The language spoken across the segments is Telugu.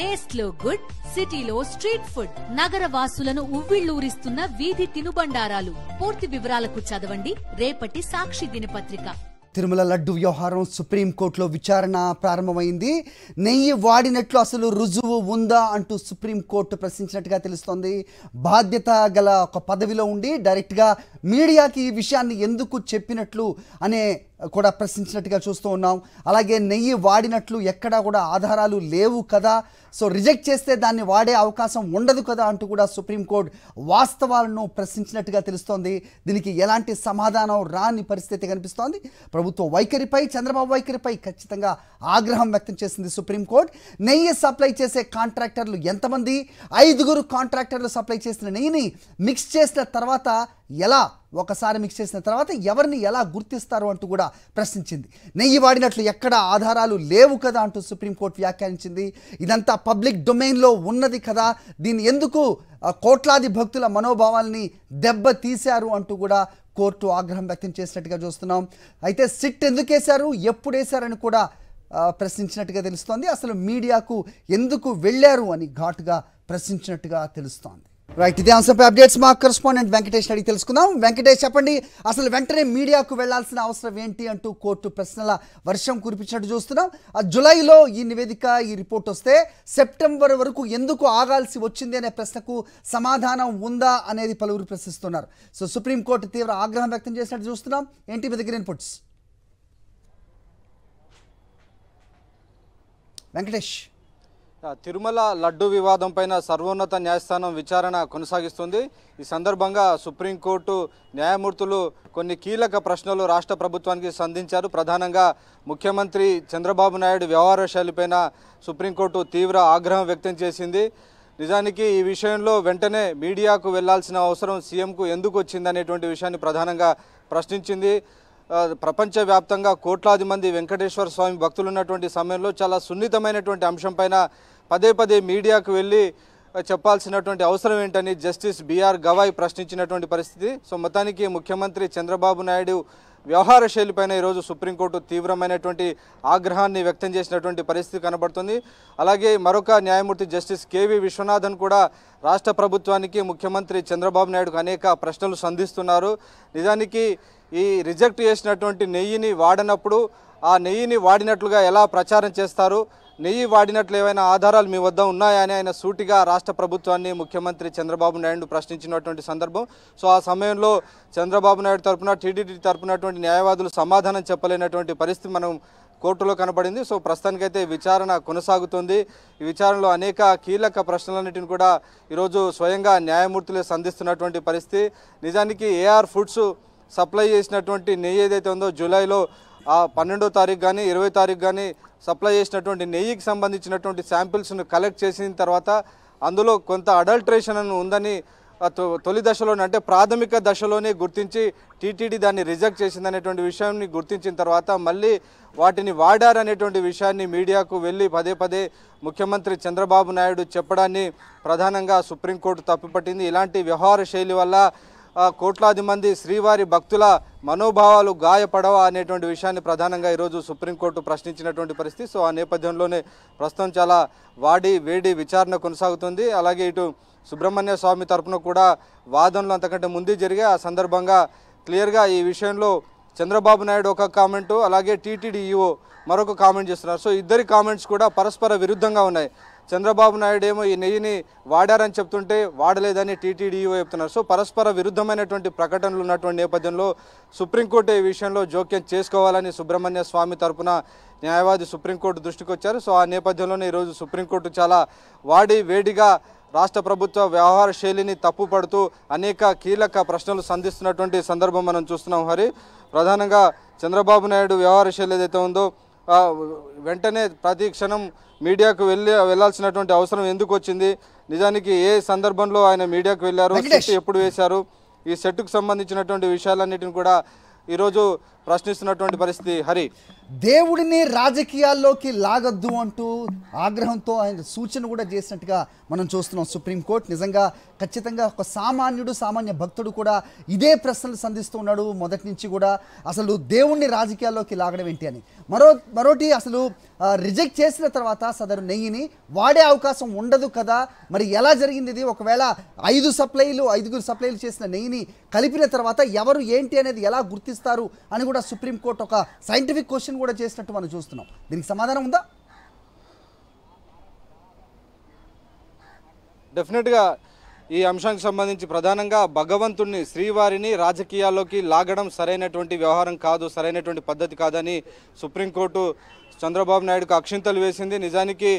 టేస్ట్ లో గుడ్ సిటీలో స్ట్రీట్ ఫుడ్ నగర వాసులను ఉవ్విళ్ళూరిస్తున్న వీధి తినుబండారాలు పూర్తి వివరాలకు చదవండి రేపటి సాక్షి దినపత్రిక తిరుమల లడ్డు వ్యవహారం సుప్రీంకోర్టులో విచారణ ప్రారంభమైంది నెయ్యి వాడినట్లు అసలు రుజువు ఉందా అంటూ సుప్రీంకోర్టు ప్రశ్నించినట్టుగా తెలుస్తోంది బాధ్యత గల ఒక పదవిలో ఉండి డైరెక్ట్గా మీడియాకి ఈ విషయాన్ని ఎందుకు చెప్పినట్లు అనే కూడా ప్రశ్నించినట్టుగా చూస్తూ ఉన్నాం అలాగే నెయ్యి వాడినట్లు ఎక్కడా కూడా ఆధారాలు లేవు కదా సో రిజెక్ట్ చేస్తే దాన్ని వాడే అవకాశం ఉండదు కదా అంటూ కూడా సుప్రీంకోర్టు వాస్తవాలను ప్రశ్నించినట్టుగా తెలుస్తోంది దీనికి ఎలాంటి సమాధానం రాని పరిస్థితి కనిపిస్తోంది ప్రభుత్వ వైఖరిపై చంద్రబాబు వైఖరిపై ఖచ్చితంగా ఆగ్రహం వ్యక్తం చేసింది సుప్రీంకోర్టు నెయ్యి సప్లై చేసే కాంట్రాక్టర్లు ఎంతమంది ఐదుగురు కాంట్రాక్టర్లు సప్లై చేసిన నెయ్యిని మిక్స్ చేసిన తర్వాత ఎలా ఒకసారి మిక్స్ చేసిన తర్వాత ఎవరిని ఎలా గుర్తిస్తారు అంటూ కూడా ప్రశ్నించింది నెయ్యి వాడినట్లు ఎక్కడ ఆధారాలు లేవు కదా అంటూ సుప్రీంకోర్టు వ్యాఖ్యానించింది ఇదంతా పబ్లిక్ డొమైన్లో ఉన్నది కదా దీన్ని ఎందుకు కోట్లాది భక్తుల మనోభావాల్ని దెబ్బ తీశారు అంటూ కూడా కోర్టు ఆగ్రహం వ్యక్తం చేసినట్టుగా చూస్తున్నాం అయితే సిట్ ఎందుకు వేశారు ఎప్పుడు వేశారని కూడా ప్రశ్నించినట్టుగా తెలుస్తోంది అసలు మీడియాకు ఎందుకు వెళ్ళారు అని ఘాటుగా ప్రశ్నించినట్టుగా తెలుస్తోంది రైట్ ఇదే అంశంపై అప్డేట్స్ మా కరస్పాండెంట్ వెంకటేష్ అడిగి తెలుసుకుందాం వెంకటేష్ చెప్పండి అసలు వెంటనే మీడియాకు వెళ్లాల్సిన అవసరం ఏంటి అంటూ కోర్టు ప్రశ్నల వర్షం కురిపించినట్టు చూస్తున్నాం ఆ జులైలో ఈ నివేదిక ఈ రిపోర్ట్ వస్తే సెప్టెంబర్ వరకు ఎందుకు ఆగాల్సి వచ్చింది అనే ప్రశ్నకు సమాధానం ఉందా అనేది పలువురు ప్రశ్నిస్తున్నారు సో సుప్రీంకోర్టు తీవ్ర ఆగ్రహం వ్యక్తం చేసినట్టు చూస్తున్నాం ఏంటి మీ దగ్గర ఇన్పుట్స్ వెంకటేష్ తిరుమల లడ్డు వివాదం పైన సర్వోన్నత న్యాయస్థానం విచారణ కొనసాగిస్తుంది ఈ సందర్భంగా సుప్రీంకోర్టు న్యాయమూర్తులు కొన్ని కీలక ప్రశ్నలు రాష్ట్ర ప్రభుత్వానికి సంధించారు ప్రధానంగా ముఖ్యమంత్రి చంద్రబాబు నాయుడు వ్యవహార శైలిపైన సుప్రీంకోర్టు తీవ్ర ఆగ్రహం వ్యక్తం చేసింది నిజానికి ఈ విషయంలో వెంటనే మీడియాకు వెళ్లాల్సిన అవసరం సీఎంకు ఎందుకు వచ్చిందనేటువంటి విషయాన్ని ప్రధానంగా ప్రశ్నించింది ప్రపంచవ్యాప్తంగా కోట్లాది మంది వెంకటేశ్వర స్వామి భక్తులు ఉన్నటువంటి సమయంలో చాలా సున్నితమైనటువంటి అంశంపైన పదే పదే మీడియాకు వెళ్ళి చెప్పాల్సినటువంటి అవసరం ఏంటని జస్టిస్ బీఆర్ గవాయ్ ప్రశ్నించినటువంటి పరిస్థితి సో మొత్తానికి ముఖ్యమంత్రి చంద్రబాబు నాయుడు వ్యవహార శైలిపైన ఈరోజు సుప్రీంకోర్టు తీవ్రమైనటువంటి ఆగ్రహాన్ని వ్యక్తం చేసినటువంటి పరిస్థితి కనబడుతుంది అలాగే మరొక న్యాయమూర్తి జస్టిస్ కేవి విశ్వనాథన్ కూడా రాష్ట్ర ప్రభుత్వానికి ముఖ్యమంత్రి చంద్రబాబు నాయుడుకు అనేక ప్రశ్నలు సంధిస్తున్నారు నిజానికి ఈ రిజెక్ట్ చేసినటువంటి నెయ్యిని వాడినప్పుడు ఆ నెయ్యిని వాడినట్లుగా ఎలా ప్రచారం చేస్తారు నెయ్యి వాడినట్లు ఏవైనా ఆధారాలు మీ వద్ద ఉన్నాయని ఆయన సూటిగా రాష్ట్ర ప్రభుత్వాన్ని ముఖ్యమంత్రి చంద్రబాబు నాయుడు ప్రశ్నించినటువంటి సందర్భం సో ఆ సమయంలో చంద్రబాబు నాయుడు తరఫున టీడీటీ తరఫునటువంటి న్యాయవాదులు సమాధానం చెప్పలేనటువంటి పరిస్థితి మనం కోర్టులో కనబడింది సో ప్రస్తుతానికైతే విచారణ కొనసాగుతుంది ఈ విచారణలో అనేక కీలక ప్రశ్నలన్నింటిని కూడా ఈరోజు స్వయంగా న్యాయమూర్తులే సంధిస్తున్నటువంటి పరిస్థితి నిజానికి ఏఆర్ ఫుడ్స్ సప్లై చేసినటువంటి నెయ్యి ఏదైతే ఉందో జూలైలో పన్నెండో తారీఖు కానీ ఇరవై తారీఖు కానీ సప్లై చేసినటువంటి నెయ్యికి సంబంధించినటువంటి శాంపిల్స్ను కలెక్ట్ చేసిన తర్వాత అందులో కొంత అడల్ట్రేషన్ అని ఉందని తొలి దశలోనే అంటే ప్రాథమిక దశలోనే గుర్తించి టీటీడీ దాన్ని రిజెక్ట్ చేసిందనేటువంటి విషయాన్ని గుర్తించిన తర్వాత మళ్ళీ వాటిని వాడారనేటువంటి విషయాన్ని మీడియాకు వెళ్ళి పదే పదే ముఖ్యమంత్రి చంద్రబాబు నాయుడు చెప్పడాన్ని ప్రధానంగా సుప్రీంకోర్టు తప్పుపట్టింది ఇలాంటి వ్యవహార శైలి వల్ల కోట్లాది మంది శ్రీవారి భక్తుల మనోభావాలు గాయపడవా అనేటువంటి విషయాన్ని ప్రధానంగా ఈరోజు సుప్రీంకోర్టు ప్రశ్నించినటువంటి పరిస్థితి సో ఆ నేపథ్యంలోనే ప్రస్తుతం చాలా వాడి వేడి విచారణ కొనసాగుతుంది అలాగే ఇటు సుబ్రహ్మణ్య స్వామి తరఫున కూడా వాదనలు అంతకంటే ముందే జరిగే ఆ సందర్భంగా క్లియర్గా ఈ విషయంలో చంద్రబాబు నాయుడు ఒక కామెంటు అలాగే టీటీడీఈఓ మరొక కామెంట్ చేస్తున్నారు సో ఇద్దరి కామెంట్స్ కూడా పరస్పర విరుద్ధంగా ఉన్నాయి చంద్రబాబు నాయుడు ఏమో ఈ నెయ్యిని వాడారని చెప్తుంటే వాడలేదని టీటీడీఓ చెప్తున్నారు సో పరస్పర విరుద్ధమైనటువంటి ప్రకటనలు ఉన్నటువంటి నేపథ్యంలో సుప్రీంకోర్టు ఈ విషయంలో జోక్యం చేసుకోవాలని సుబ్రహ్మణ్య స్వామి తరపున న్యాయవాది సుప్రీంకోర్టు దృష్టికి వచ్చారు సో ఆ నేపథ్యంలోనే ఈరోజు సుప్రీంకోర్టు చాలా వాడి వేడిగా రాష్ట్ర ప్రభుత్వ వ్యవహార శైలిని తప్పుపడుతూ అనేక కీలక ప్రశ్నలు సంధిస్తున్నటువంటి సందర్భం మనం చూస్తున్నాం హరి ప్రధానంగా చంద్రబాబు నాయుడు వ్యవహార శైలి ఏదైతే ఉందో వెంటనే ప్రతి క్షణం మీడియాకు వెళ్ళి వెళ్లాల్సినటువంటి అవసరం ఎందుకు వచ్చింది నిజానికి ఏ సందర్భంలో ఆయన మీడియాకు వెళ్ళారు ఎప్పుడు వేశారు ఈ సెట్కు సంబంధించినటువంటి విషయాలన్నిటిని కూడా ఈరోజు ప్రశ్నిస్తున్నటువంటి పరిస్థితి హరి దేవుడిని రాజకీయాల్లోకి లాగద్దు అంటూ ఆగ్రహంతో ఆయన సూచన కూడా చేసినట్టుగా మనం చూస్తున్నాం సుప్రీంకోర్టు నిజంగా ఖచ్చితంగా ఒక సామాన్యుడు సామాన్య భక్తుడు కూడా ఇదే ప్రశ్నలు సంధిస్తూ ఉన్నాడు మొదటి నుంచి కూడా అసలు దేవుణ్ణి రాజకీయాల్లోకి లాగడం ఏంటి అని మరో మరోటి అసలు రిజెక్ట్ చేసిన తర్వాత సదరు నెయ్యిని వాడే అవకాశం ఉండదు కదా మరి ఎలా జరిగింది ఇది ఒకవేళ ఐదు సప్లైలు ఐదుగురు సప్లైలు చేసిన నెయ్యిని కలిపిన తర్వాత ఎవరు ఏంటి అనేది ఎలా గుర్తిస్తారు అని కూడా కూడా సుప్రీంకోర్టు ఒక సైంటిఫిక్ క్వశ్చన్ కూడా చేసినట్టు మనం చూస్తున్నాం దీనికి సమాధానం ఉందా డెఫినెట్గా ఈ అంశానికి సంబంధించి ప్రధానంగా భగవంతుణ్ణి శ్రీవారిని రాజకీయాల్లోకి లాగడం సరైనటువంటి వ్యవహారం కాదు సరైనటువంటి పద్ధతి కాదని సుప్రీంకోర్టు చంద్రబాబు నాయుడుకు అక్షింతలు వేసింది నిజానికి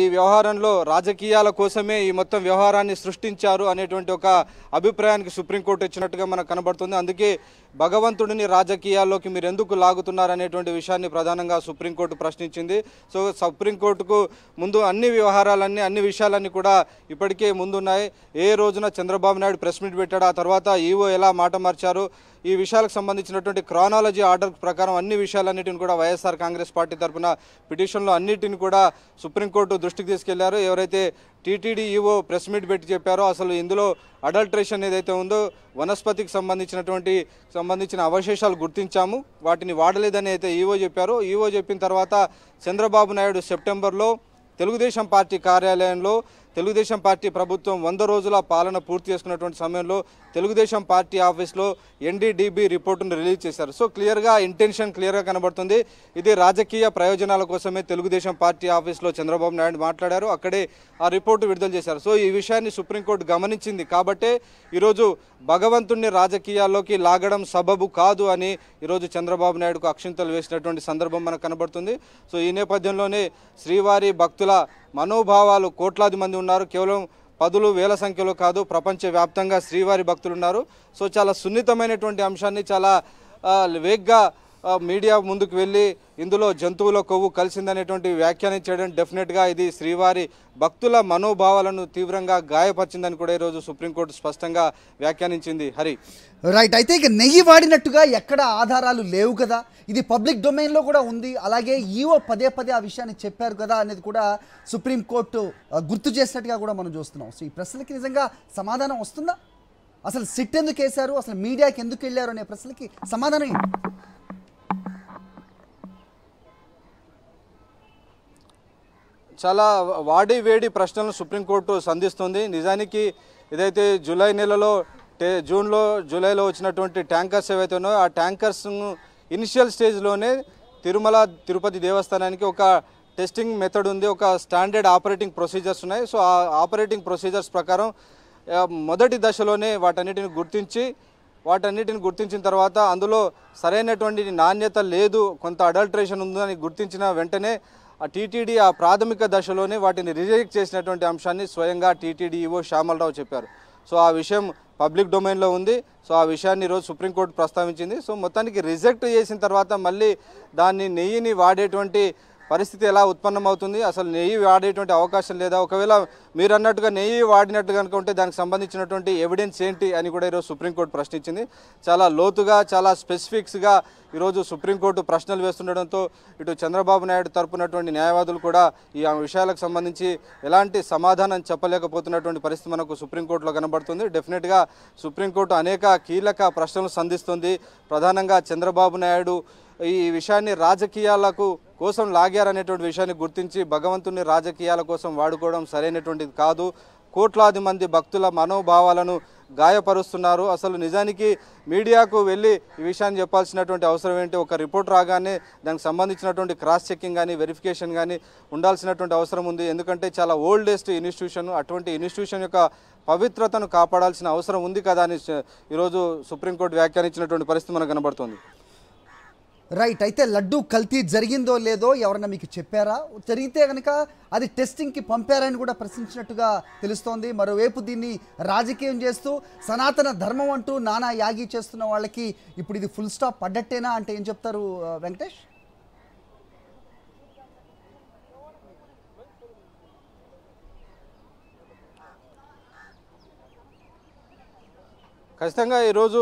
ఈ వ్యవహారంలో రాజకీయాల కోసమే ఈ మొత్తం వ్యవహారాన్ని సృష్టించారు అనేటువంటి ఒక అభిప్రాయానికి సుప్రీంకోర్టు ఇచ్చినట్టుగా మనకు కనబడుతుంది అందుకే భగవంతుడిని రాజకీయాల్లోకి మీరు ఎందుకు అనేటువంటి విషయాన్ని ప్రధానంగా సుప్రీంకోర్టు ప్రశ్నించింది సో సుప్రీంకోర్టుకు ముందు అన్ని వ్యవహారాలన్నీ అన్ని విషయాలన్నీ కూడా ఇప్పటికే ముందున్నాయి ఏ రోజున చంద్రబాబు నాయుడు ప్రెస్ మీట్ పెట్టాడు ఆ తర్వాత ఈవో ఎలా మాట మార్చారు ఈ విషయాలకు సంబంధించినటువంటి క్రానాలజీ ఆర్డర్ ప్రకారం అన్ని విషయాలన్నింటిని కూడా వైఎస్ఆర్ కాంగ్రెస్ పార్టీ తరఫున పిటిషన్లు అన్నింటిని కూడా సుప్రీంకోర్టు దృష్టికి తీసుకెళ్లారు ఎవరైతే టీటీడీ ఈవో ప్రెస్ మీట్ పెట్టి చెప్పారో అసలు ఇందులో అడల్ట్రేషన్ ఏదైతే ఉందో వనస్పతికి సంబంధించినటువంటి సంబంధించిన అవశేషాలు గుర్తించాము వాటిని వాడలేదని అయితే ఈవో చెప్పారు ఈవో చెప్పిన తర్వాత చంద్రబాబు నాయుడు సెప్టెంబర్లో తెలుగుదేశం పార్టీ కార్యాలయంలో తెలుగుదేశం పార్టీ ప్రభుత్వం వంద రోజుల పాలన పూర్తి చేసుకున్నటువంటి సమయంలో తెలుగుదేశం పార్టీ ఆఫీస్లో ఎన్డీడీబీ రిపోర్టును రిలీజ్ చేశారు సో క్లియర్గా ఇంటెన్షన్ క్లియర్గా కనబడుతుంది ఇది రాజకీయ ప్రయోజనాల కోసమే తెలుగుదేశం పార్టీ ఆఫీస్లో చంద్రబాబు నాయుడు మాట్లాడారు అక్కడే ఆ రిపోర్టు విడుదల చేశారు సో ఈ విషయాన్ని సుప్రీంకోర్టు గమనించింది కాబట్టే ఈరోజు భగవంతుణ్ణి రాజకీయాల్లోకి లాగడం సబబు కాదు అని ఈరోజు చంద్రబాబు నాయుడుకు అక్షింతలు వేసినటువంటి సందర్భం మనకు కనబడుతుంది సో ఈ నేపథ్యంలోనే శ్రీవారి భక్తుల మనోభావాలు కోట్లాది మంది ఉన్నారు కేవలం పదులు వేల సంఖ్యలో కాదు ప్రపంచవ్యాప్తంగా శ్రీవారి భక్తులు ఉన్నారు సో చాలా సున్నితమైనటువంటి అంశాన్ని చాలా వేగ్గా మీడియా ముందుకు వెళ్ళి ఇందులో జంతువుల కొవ్వు కలిసిందనేటువంటి వ్యాఖ్యానించడం డెఫినెట్గా ఇది శ్రీవారి భక్తుల మనోభావాలను తీవ్రంగా గాయపరిచిందని కూడా ఈరోజు సుప్రీంకోర్టు స్పష్టంగా వ్యాఖ్యానించింది హరి రైట్ అయితే ఇక నెయ్యి వాడినట్టుగా ఎక్కడ ఆధారాలు లేవు కదా ఇది పబ్లిక్ డొమైన్లో కూడా ఉంది అలాగే ఈవో పదే పదే ఆ విషయాన్ని చెప్పారు కదా అనేది కూడా సుప్రీంకోర్టు గుర్తు చేసినట్టుగా కూడా మనం చూస్తున్నాం సో ఈ ప్రశ్నలకి నిజంగా సమాధానం వస్తుందా అసలు సిట్ ఎందుకు వేశారు అసలు మీడియాకి ఎందుకు వెళ్ళారు అనే ప్రశ్నలకి సమాధానం చాలా వాడి వేడి ప్రశ్నలను సుప్రీంకోర్టు సంధిస్తుంది నిజానికి ఇదైతే జూలై నెలలో టే జూన్లో జూలైలో వచ్చినటువంటి ట్యాంకర్స్ ఏవైతే ఉన్నాయో ఆ ట్యాంకర్స్ ఇనిషియల్ స్టేజ్లోనే తిరుమల తిరుపతి దేవస్థానానికి ఒక టెస్టింగ్ మెథడ్ ఉంది ఒక స్టాండర్డ్ ఆపరేటింగ్ ప్రొసీజర్స్ ఉన్నాయి సో ఆ ఆపరేటింగ్ ప్రొసీజర్స్ ప్రకారం మొదటి దశలోనే వాటన్నిటిని గుర్తించి వాటన్నిటిని గుర్తించిన తర్వాత అందులో సరైనటువంటి నాణ్యత లేదు కొంత అడల్ట్రేషన్ ఉందని గుర్తించిన వెంటనే ఆ టీటీడీ ఆ ప్రాథమిక దశలోనే వాటిని రిజెక్ట్ చేసినటువంటి అంశాన్ని స్వయంగా టీటీడీ ఈవో శ్యామలరావు చెప్పారు సో ఆ విషయం పబ్లిక్ డొమైన్లో ఉంది సో ఆ విషయాన్ని ఈరోజు సుప్రీంకోర్టు ప్రస్తావించింది సో మొత్తానికి రిజెక్ట్ చేసిన తర్వాత మళ్ళీ దాన్ని నెయ్యిని వాడేటువంటి పరిస్థితి ఎలా ఉత్పన్నమవుతుంది అసలు నెయ్యి వాడేటువంటి అవకాశం లేదా ఒకవేళ మీరు అన్నట్టుగా నెయ్యి వాడినట్టు కనుక ఉంటే దానికి సంబంధించినటువంటి ఎవిడెన్స్ ఏంటి అని కూడా ఈరోజు సుప్రీంకోర్టు ప్రశ్నించింది చాలా లోతుగా చాలా స్పెసిఫిక్స్గా ఈరోజు సుప్రీంకోర్టు ప్రశ్నలు వేస్తుండడంతో ఇటు చంద్రబాబు నాయుడు తరపునటువంటి న్యాయవాదులు కూడా ఈ విషయాలకు సంబంధించి ఎలాంటి సమాధానం చెప్పలేకపోతున్నటువంటి పరిస్థితి మనకు సుప్రీంకోర్టులో కనబడుతుంది డెఫినెట్గా సుప్రీంకోర్టు అనేక కీలక ప్రశ్నలు సంధిస్తుంది ప్రధానంగా చంద్రబాబు నాయుడు ఈ విషయాన్ని రాజకీయాలకు కోసం లాగారనేటువంటి విషయాన్ని గుర్తించి భగవంతుని రాజకీయాల కోసం వాడుకోవడం సరైనటువంటిది కాదు కోట్లాది మంది భక్తుల మనోభావాలను గాయపరుస్తున్నారు అసలు నిజానికి మీడియాకు వెళ్ళి ఈ విషయాన్ని చెప్పాల్సినటువంటి అవసరం ఏంటి ఒక రిపోర్ట్ రాగానే దానికి సంబంధించినటువంటి క్రాస్ చెక్కింగ్ కానీ వెరిఫికేషన్ కానీ ఉండాల్సినటువంటి అవసరం ఉంది ఎందుకంటే చాలా ఓల్డెస్ట్ ఇన్స్టిట్యూషన్ అటువంటి ఇన్స్టిట్యూషన్ యొక్క పవిత్రతను కాపాడాల్సిన అవసరం ఉంది కదా అని ఈరోజు సుప్రీంకోర్టు వ్యాఖ్యానించినటువంటి పరిస్థితి మనకు కనబడుతుంది రైట్ అయితే లడ్డు కల్తీ జరిగిందో లేదో ఎవరన్నా మీకు చెప్పారా జరిగితే కనుక అది టెస్టింగ్కి పంపారని కూడా ప్రశ్నించినట్టుగా తెలుస్తోంది మరోవైపు దీన్ని రాజకీయం చేస్తూ సనాతన ధర్మం అంటూ నానా యాగి చేస్తున్న వాళ్ళకి ఇప్పుడు ఇది ఫుల్ స్టాప్ పడ్డట్టేనా అంటే ఏం చెప్తారు వెంకటేష్ ఖచ్చితంగా ఈరోజు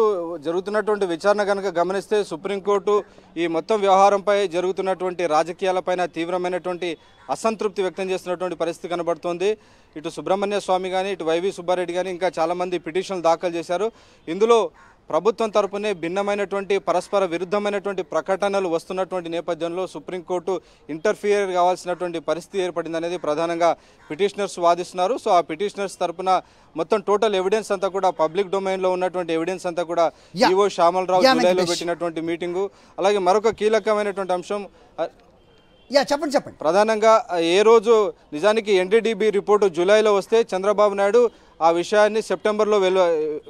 జరుగుతున్నటువంటి విచారణ కనుక గమనిస్తే సుప్రీంకోర్టు ఈ మొత్తం వ్యవహారంపై జరుగుతున్నటువంటి రాజకీయాలపైన తీవ్రమైనటువంటి అసంతృప్తి వ్యక్తం చేస్తున్నటువంటి పరిస్థితి కనబడుతోంది ఇటు సుబ్రహ్మణ్య స్వామి కానీ ఇటు వైవి సుబ్బారెడ్డి కానీ ఇంకా చాలామంది పిటిషన్లు దాఖలు చేశారు ఇందులో ప్రభుత్వం తరపునే భిన్నమైనటువంటి పరస్పర విరుద్ధమైనటువంటి ప్రకటనలు వస్తున్నటువంటి నేపథ్యంలో సుప్రీంకోర్టు ఇంటర్ఫియర్ కావాల్సినటువంటి పరిస్థితి ఏర్పడిందనేది ప్రధానంగా పిటిషనర్స్ వాదిస్తున్నారు సో ఆ పిటిషనర్స్ తరపున మొత్తం టోటల్ ఎవిడెన్స్ అంతా కూడా పబ్లిక్ డొమైన్లో ఉన్నటువంటి ఎవిడెన్స్ అంతా కూడా ఈవో శ్యామలరావు జూలైలో పెట్టినటువంటి మీటింగు అలాగే మరొక కీలకమైనటువంటి అంశం చెప్పండి చెప్పండి ప్రధానంగా ఏ రోజు నిజానికి ఎన్డీడీబీ రిపోర్టు జూలైలో వస్తే చంద్రబాబు నాయుడు ఆ విషయాన్ని సెప్టెంబర్లో వెల్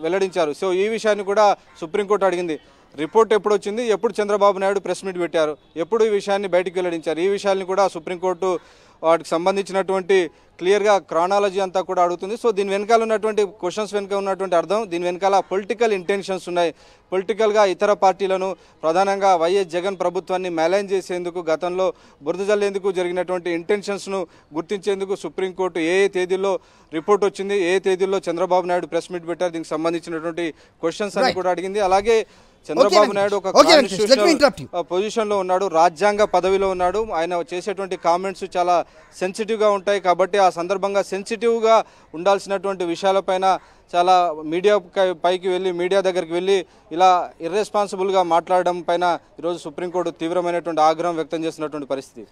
వెల్లడించారు సో ఈ విషయాన్ని కూడా సుప్రీంకోర్టు అడిగింది రిపోర్ట్ ఎప్పుడు వచ్చింది ఎప్పుడు చంద్రబాబు నాయుడు ప్రెస్ మీట్ పెట్టారు ఎప్పుడు ఈ విషయాన్ని బయటకు వెల్లడించారు ఈ విషయాన్ని కూడా సుప్రీంకోర్టు వాటికి సంబంధించినటువంటి క్లియర్గా క్రానాలజీ అంతా కూడా అడుగుతుంది సో దీని వెనకాల ఉన్నటువంటి క్వశ్చన్స్ వెనుక ఉన్నటువంటి అర్థం దీని వెనకాల పొలిటికల్ ఇంటెన్షన్స్ ఉన్నాయి పొలిటికల్గా ఇతర పార్టీలను ప్రధానంగా వైఎస్ జగన్ ప్రభుత్వాన్ని మేలైన్ చేసేందుకు గతంలో బురద జల్లేందుకు జరిగినటువంటి ఇంటెన్షన్స్ను గుర్తించేందుకు సుప్రీంకోర్టు ఏ ఏ తేదీల్లో రిపోర్ట్ వచ్చింది ఏ తేదీల్లో చంద్రబాబు నాయుడు ప్రెస్ మీట్ పెట్టారు దీనికి సంబంధించినటువంటి క్వశ్చన్స్ అని కూడా అడిగింది అలాగే చంద్రబాబు నాయుడు ఒక పొజిషన్ లో ఉన్నాడు రాజ్యాంగ పదవిలో ఉన్నాడు ఆయన చేసేటువంటి కామెంట్స్ చాలా సెన్సిటివ్ గా ఉంటాయి కాబట్టి ఆ సందర్భంగా సెన్సిటివ్ గా ఉండాల్సినటువంటి విషయాలపైన చాలా మీడియా పైకి వెళ్ళి మీడియా దగ్గరికి వెళ్ళి ఇలా ఇర్రెస్పాన్సిబుల్గా మాట్లాడడం పైన ఈరోజు సుప్రీంకోర్టు తీవ్రమైనటువంటి ఆగ్రహం వ్యక్తం చేస్తున్నటువంటి పరిస్థితి